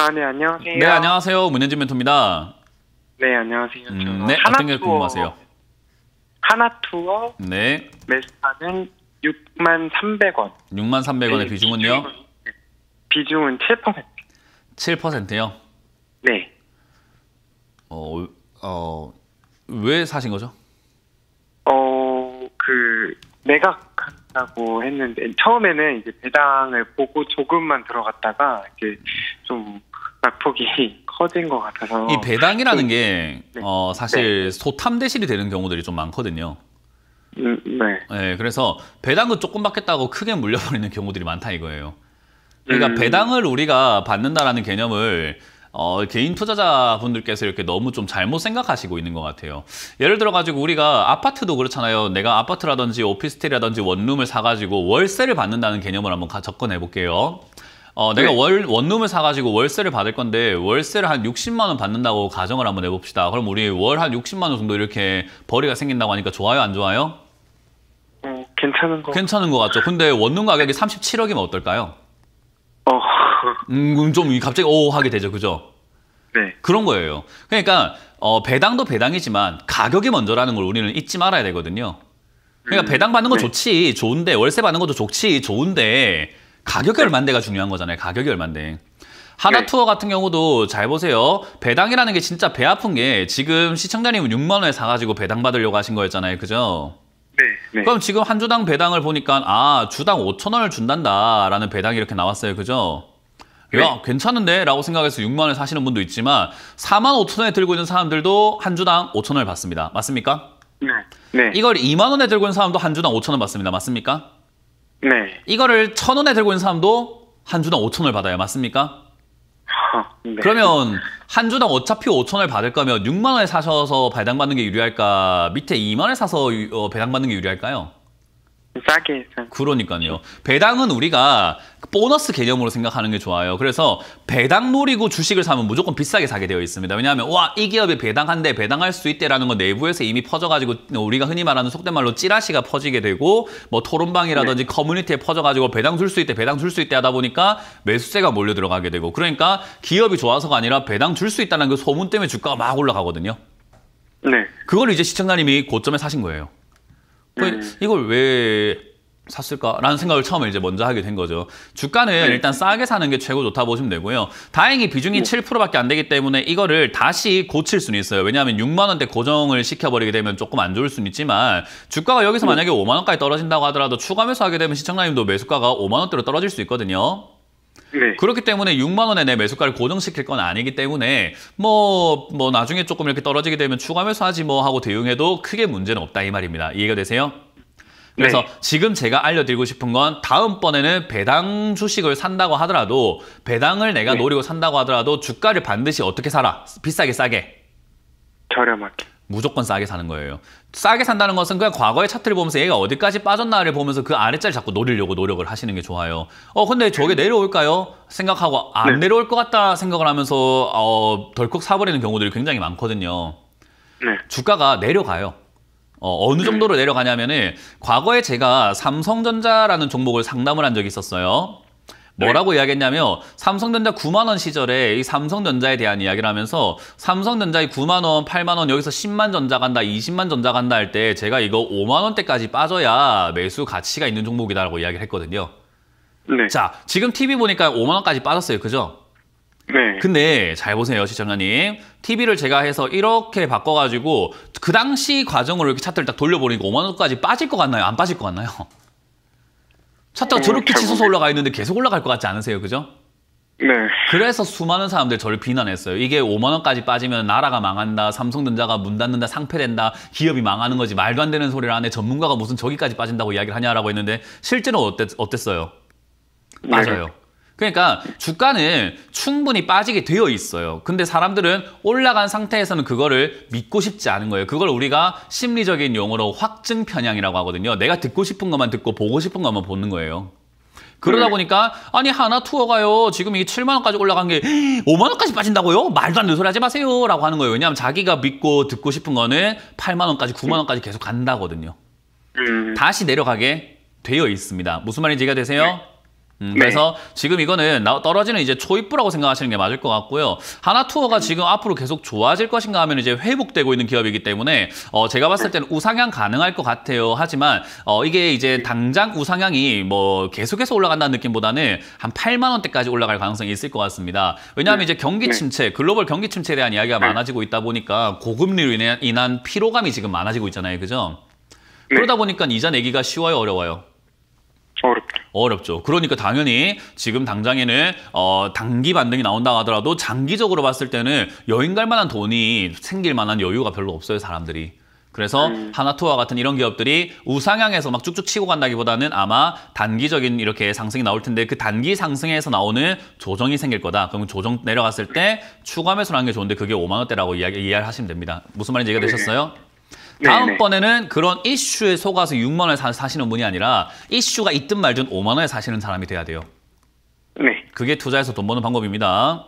아, 네, 안녕하세요. 네, 안녕하세요. 문현진 멘토입니다. 네, 안녕하세요. 음, 네, 하나 어떤 게 궁금하세요? 하나 투어. 네. 메스타는 6만 300원. 6만 300원의 네, 비중은요? 비중은 7%. 7%요? 네. 어, 어, 왜 사신 거죠? 어, 그, 매각한다고 했는데, 처음에는 이제 배당을 보고 조금만 들어갔다가, 이제 좀 낙폭이 커진 것 같아서 이 배당이라는 게 네. 어, 사실 네. 소탐 대실이 되는 경우들이 좀 많거든요. 음, 네. 네. 그래서 배당은 조금 받겠다고 크게 물려버리는 경우들이 많다 이거예요. 그러니까 음. 배당을 우리가 받는다라는 개념을 어, 개인 투자자분들께서 이렇게 너무 좀 잘못 생각하시고 있는 것 같아요. 예를 들어가지고 우리가 아파트도 그렇잖아요. 내가 아파트라든지 오피스텔이라든지 원룸을 사가지고 월세를 받는다는 개념을 한번 접근해 볼게요. 어, 내가 네. 월, 원룸을 사가지고 월세를 받을 건데 월세를 한 60만 원 받는다고 가정을 한번 해봅시다. 그럼 우리 월 한 60만 원 정도 이렇게 벌이가 생긴다고 하니까 좋아요, 안 좋아요? 어, 괜찮은 거. 괜찮은 거 같죠. 근데 원룸 가격이 37억이면 어떨까요? 어. 음, 좀 갑자기 오 하게 되죠, 그죠? 네. 그런 거예요. 그러니까 어, 배당도 배당이지만 가격이 먼저라는 걸 우리는 잊지 말아야 되거든요. 그러니까 음, 배당 받는 거 네. 좋지, 좋은데 월세 받는 것도 좋지, 좋은데 가격이 얼만데가 중요한 거잖아요. 가격이 얼만데. 하나 예. 투어 같은 경우도 잘 보세요. 배당이라는 게 진짜 배 아픈 게 지금 시청자님은 6만 원에 사가지고 배당 받으려고 하신 거였잖아요. 그죠? 네, 네. 그럼 지금 한 주당 배당을 보니까 아 주당 5천 원을 준단다라는 배당이 이렇게 나왔어요. 그죠? 네. 야 괜찮은데? 라고 생각해서 6만 원에 사시는 분도 있지만 4만 5천 원에 들고 있는 사람들도 한 주당 5천 원을 받습니다. 맞습니까? 네. 네. 이걸 2만 원에 들고 있는 사람도 한 주당 5천 원 받습니다. 맞습니까? 네. 이거를 천 원에 들고 있는 사람도 한 주당 오천 원을 받아요. 맞습니까? 아, 네. 그러면 한 주당 어차피 5천 원을 받을 거면 6만 원에 사셔서 배당받는 게 유리할까? 밑에 2만 원에 사서 어, 배당받는 게 유리할까요? 싸게 해서. 그러니까요. 배당은 우리가 보너스 개념으로 생각하는 게 좋아요. 그래서 배당 노리고 주식을 사면 무조건 비싸게 사게 되어 있습니다. 왜냐하면 와 이 기업이 배당한데 배당할 수 있대라는 건 내부에서 이미 퍼져가지고 우리가 흔히 말하는 속된 말로 찌라시가 퍼지게 되고 뭐 토론방이라든지 네. 커뮤니티에 퍼져가지고 배당 줄 수 있대 배당 줄 수 있대 하다 보니까 매수세가 몰려 들어가게 되고 그러니까 기업이 좋아서가 아니라 배당 줄 수 있다는 그 소문 때문에 주가가 막 올라가거든요. 네. 그걸 이제 시청자님이 고점에 사신 거예요. 그 음. 이걸 왜 샀을까라는 생각을 처음에 이제 먼저 하게 된 거죠. 주가는 네. 일단 싸게 사는 게 최고 좋다 보시면 되고요. 다행히 비중이 네. 7%밖에 안 되기 때문에 이거를 다시 고칠 수는 있어요. 왜냐하면 6만 원대 고정을 시켜버리게 되면 조금 안 좋을 수는 있지만 주가가 여기서 네. 만약에 5만 원까지 떨어진다고 하더라도 추가 매수하게 되면 시청자님도 매수가가 5만 원대로 떨어질 수 있거든요. 네. 그렇기 때문에 6만 원에 내 매수가를 고정시킬 건 아니기 때문에 뭐뭐 뭐 나중에 조금 이렇게 떨어지게 되면 추가 매수하지 뭐 하고 대응해도 크게 문제는 없다 이 말입니다. 이해가 되세요? 네. 그래서 네. 지금 제가 알려드리고 싶은 건 다음번에는 배당 주식을 산다고 하더라도 배당을 내가 네. 노리고 산다고 하더라도 주가를 반드시 어떻게 사라? 비싸게 싸게? 저렴하게. 무조건 싸게 사는 거예요. 싸게 산다는 것은 그냥 과거의 차트를 보면서 얘가 어디까지 빠졌나를 보면서 그 아래자를 자꾸 노리려고 노력을 하시는 게 좋아요. 어 근데 저게 내려올까요? 생각하고 안 네. 내려올 것 같다 생각을 하면서 어 덜컥 사버리는 경우들이 굉장히 많거든요. 네. 주가가 내려가요. 어, 어느 정도로 내려가냐면은 과거에 제가 삼성전자라는 종목을 상담을 한 적이 있었어요. 네. 뭐라고 네. 이야기했냐면 삼성전자 9만 원 시절에 이 삼성전자에 대한 이야기를 하면서 삼성전자의 9만 원, 8만 원 여기서 10만 전자 간다, 20만 전자 간다 할 때 제가 이거 5만 원대까지 빠져야 매수 가치가 있는 종목이다라고 이야기를 했거든요. 네. 자, 지금 TV 보니까 5만 원까지 빠졌어요. 그죠? 네. 근데 잘 보세요, 시청자님. TV를 제가 해서 이렇게 바꿔 가지고 그 당시 과정으로 이렇게 차트를 딱 돌려보니까 5만 원까지 빠질 것 같나요? 안 빠질 것 같나요? 차트가 음, 저렇게 치솟아 올라가 있는데 계속 올라갈 것 같지 않으세요? 그죠? 네. 그래서 수많은 사람들이 저를 비난했어요. 이게 5만 원까지 빠지면 나라가 망한다, 삼성전자가 문 닫는다, 상패된다 기업이 망하는 거지 말도 안 되는 소리를 하네. 전문가가 무슨 저기까지 빠진다고 이야기를 하냐라고 했는데 실제로 어땠, 어땠어요? 맞아요 네. 그러니까 주가는 충분히 빠지게 되어 있어요. 근데 사람들은 올라간 상태에서는 그거를 믿고 싶지 않은 거예요. 그걸 우리가 심리적인 용어로 확증 편향이라고 하거든요. 내가 듣고 싶은 것만 듣고 보고 싶은 것만 보는 거예요. 그러다 음. 보니까 아니 하나 투어가요 지금 이 7만 원까지 올라간 게 5만 원까지 빠진다고요? 말도 안 되는 소리 하지 마세요 라고 하는 거예요 왜냐하면 자기가 믿고 듣고 싶은 거는 8만 원까지 9만 원까지 계속 간다거든요 음. 다시 내려가게 되어 있습니다 무슨 말인지 이해가 되세요? 네. 음, 네. 그래서 네. 지금 이거는 떨어지는 이제 초입부라고 생각하시는 게 맞을 것 같고요. 하나투어가 지금 앞으로 계속 좋아질 것인가 하면 이제 회복되고 있는 기업이기 때문에 어, 제가 봤을 때는 우상향 가능할 것 같아요. 하지만 어, 이게 이제 당장 우상향이 뭐 계속해서 올라간다는 느낌보다는 한 8만 원대까지 올라갈 가능성이 있을 것 같습니다. 왜냐하면 네. 이제 경기 네. 침체, 글로벌 경기 침체에 대한 이야기가 많아지고 있다 보니까 고금리로 인한 피로감이 지금 많아지고 있잖아요. 그죠? 그러다 보니까 이자 내기가 쉬워요, 어려워요? 어렵죠. 어렵죠. 그러니까 당연히 지금 당장에는 어, 단기 반등이 나온다 하더라도 장기적으로 봤을 때는 여행 갈 만한 돈이 생길 만한 여유가 별로 없어요, 사람들이. 그래서 음. 하나투와 같은 이런 기업들이 우상향해서 막 쭉쭉 치고 간다기보다는 아마 단기적인 이렇게 상승이 나올 텐데 그 단기 상승에서 나오는 조정이 생길 거다. 그러면 조정 내려갔을 때 추가 매수라는 게 좋은데 그게 5만 원대라고 이야기 이해를 하시면 됩니다. 무슨 말인지 이해가 네. 되셨어요? 네. 다음번에는 그런 이슈에 속아서 6만 원에 사시는 분이 아니라 이슈가 있든 말든 5만 원에 사시는 사람이 돼야 돼요. 네. 그게 투자에서 돈 버는 방법입니다.